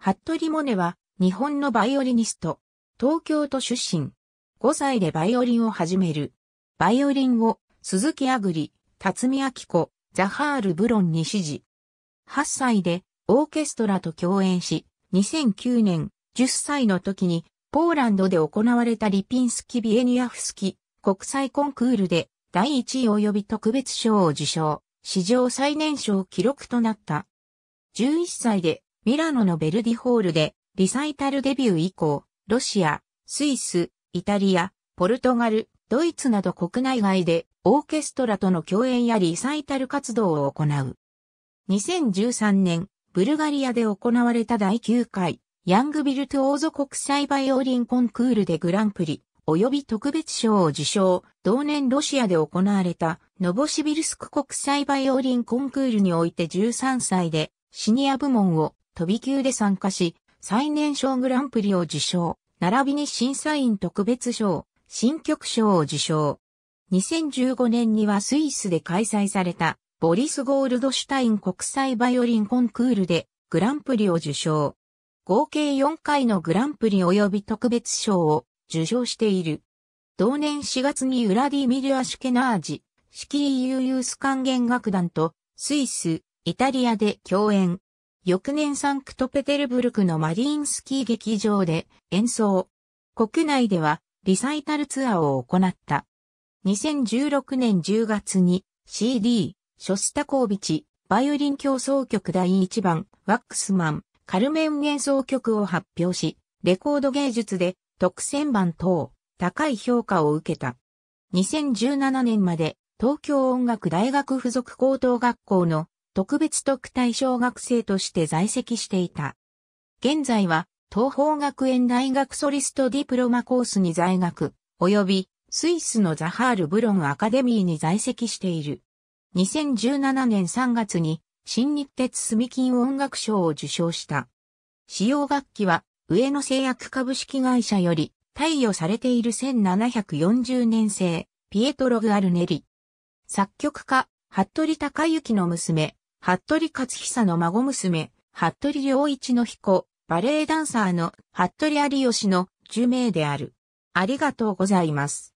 服部モネは、日本のバイオリニスト。東京都出身。5歳でバイオリンを始める。バイオリンを、鈴木あぐり、辰巳明子、ザハール・ブロンに指示。8歳で、オーケストラと共演し、2009年、10歳の時に、ポーランドで行われたリピンスキ・ビエニアフスキ国際コンクールで第1位及び特別賞を受賞、史上最年少記録となった。11歳でミラノのベルディホールで、リサイタルデビュー以降、ロシア、スイス、イタリア、ポルトガル、ドイツなど国内外でオーケストラとの共演やリサイタル活動を行う。2013年、ブルガリアで行われた第9回、ヤングビルトオーゾ国際バイオリンコンクールでグランプリ、及び特別賞を受賞、同年ロシアで行われた、ノボシビルスク国際バイオリンコンクールにおいて13歳で、シニア部門を、飛び級で参加し、最年少グランプリを受賞、並びに審査員特別賞、新曲賞を受賞。2015年にはスイスで開催された、ボリス・ゴールドシュタイン国際バイオリンコンクールで、グランプリを受賞。合計4回のグランプリ及び特別賞を受賞している。同年4月にウラディミル・アシュケナージ、シキー・ユーユース管弦楽団と、スイス、イタリアで共演。翌年サンクトペテルブルクのマリンスキー劇場で演奏。国内ではリサイタルツアーを行った。2016年10月に CD、ショスタコービチ、バイオリン競争曲第1番、ワックスマン、カルメン演奏曲を発表し、レコード芸術で特選版等、高い評価を受けた。2017年まで東京音楽大学附属高等学校の特別特待小学生として在籍していた。現在は、東方学園大学ソリストディプロマコースに在学、及び、スイスのザハール・ブロンアカデミーに在籍している。2017年3月に、新日鉄住金音楽賞を受賞した。使用楽器は、上野製薬株式会社より、貸与されている1740年生、ピエトロ・グアルネリ。作曲家、服部隆之の娘、服部克久の孫娘、服部良一の彦、バレエダンサーの服部有吉の10名である。ありがとうございます。